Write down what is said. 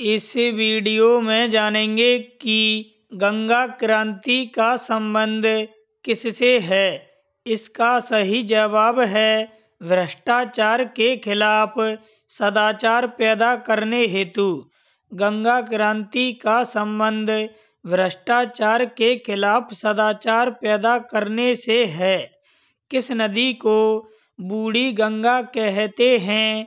इस वीडियो में जानेंगे कि गंगा क्रांति का संबंध किससे है इसका सही जवाब है भ्रष्टाचार के खिलाफ सदाचार पैदा करने हेतु गंगा क्रांति का संबंध भ्रष्टाचार के खिलाफ सदाचार पैदा करने से है किस नदी को बूढ़ी गंगा कहते हैं